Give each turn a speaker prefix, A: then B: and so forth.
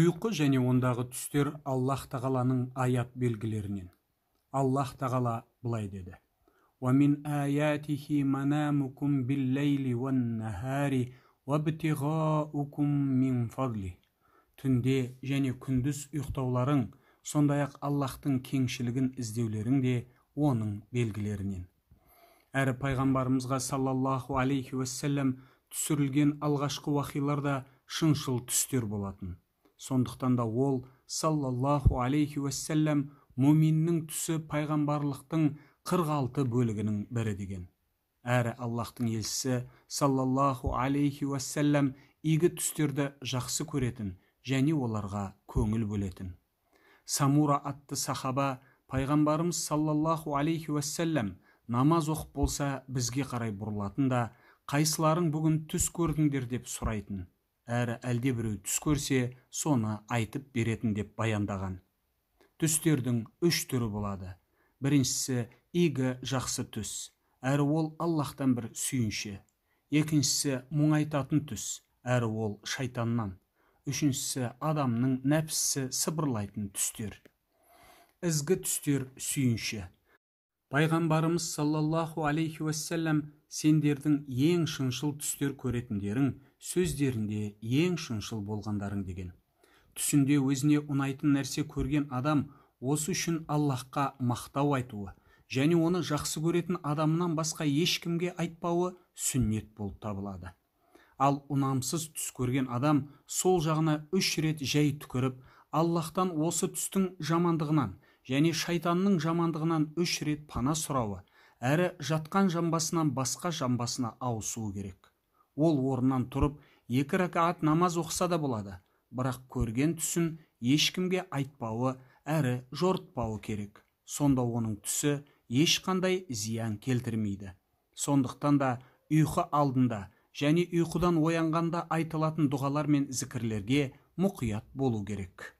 A: ұйқы және ондағы түстер Аллах тағаланың аят белгілерінен Аллах тағала былай деді Түнде және күндіз ұйықтауларың, сондай-ақ аллахтың кеңшілігін іздеулерің де оның белгілерінен. Әрі пайғамбарымызға саллаллаху алейхи уассалям түсірілген алғашқы да шыншыл түстер болатын сондықтан да ол саллаллаху алейхи уәссәләм муминнің түсі пайғамбарлықтың 46 бөлігінің бірі деген әрі аллаһтың елшісі саллаллаху алейхи уәссәләм игі түстерді жақсы көретін және оларға көңіл бөлетін самура атты сахаба пайғамбарымыз саллаллаху алейхи уәссәләм намаз оқып болса бізге қарай бұрылатын да қайсыларың бүгін түс көрдіңдер деп сұрайтын әрі әлдебіреу түс көрсе соны айтып беретін деп баяндаған түстердің үш түрі болады біріншісі игі жақсы түс әрі ол аллаһтан бір сүйінші екіншісі мұңайтатын түс әрі ол шайтаннан үшіншісі адамның нәпсісі сыбырлайтын түстер ізгі түстер сүйінші пайғамбарымыз саллаллаху алейхи уассалам сендердің ең шыншыл түстер көретіндерің сөздерінде ең шыншыл болғандарың деген түсінде өзіне ұнайтын нәрсе көрген адам осы үшін аллахқа мақтау айтуы және оны жақсы көретін адамынан басқа ешкімге айтпауы сүннет болып табылады ал ұнамсыз түс көрген адам сол жағына үш рет жай түкіріп аллахтан осы түстің жамандығынан және шайтанның жамандығынан үш рет пана сұрауы әрі жатқан жамбасынан басқа жамбасына ауысуы керек ол орнынан тұрып екі рәкаат намаз оқыса да болады бірақ көрген түсін ешкімге айтпауы әрі жортпауы керек сонда оның түсі ешқандай зиян келтірмейді сондықтан да ұйқы алдында және ұйқыдан оянғанда айтылатын дұғалар мен зікірлерге мұқият болу керек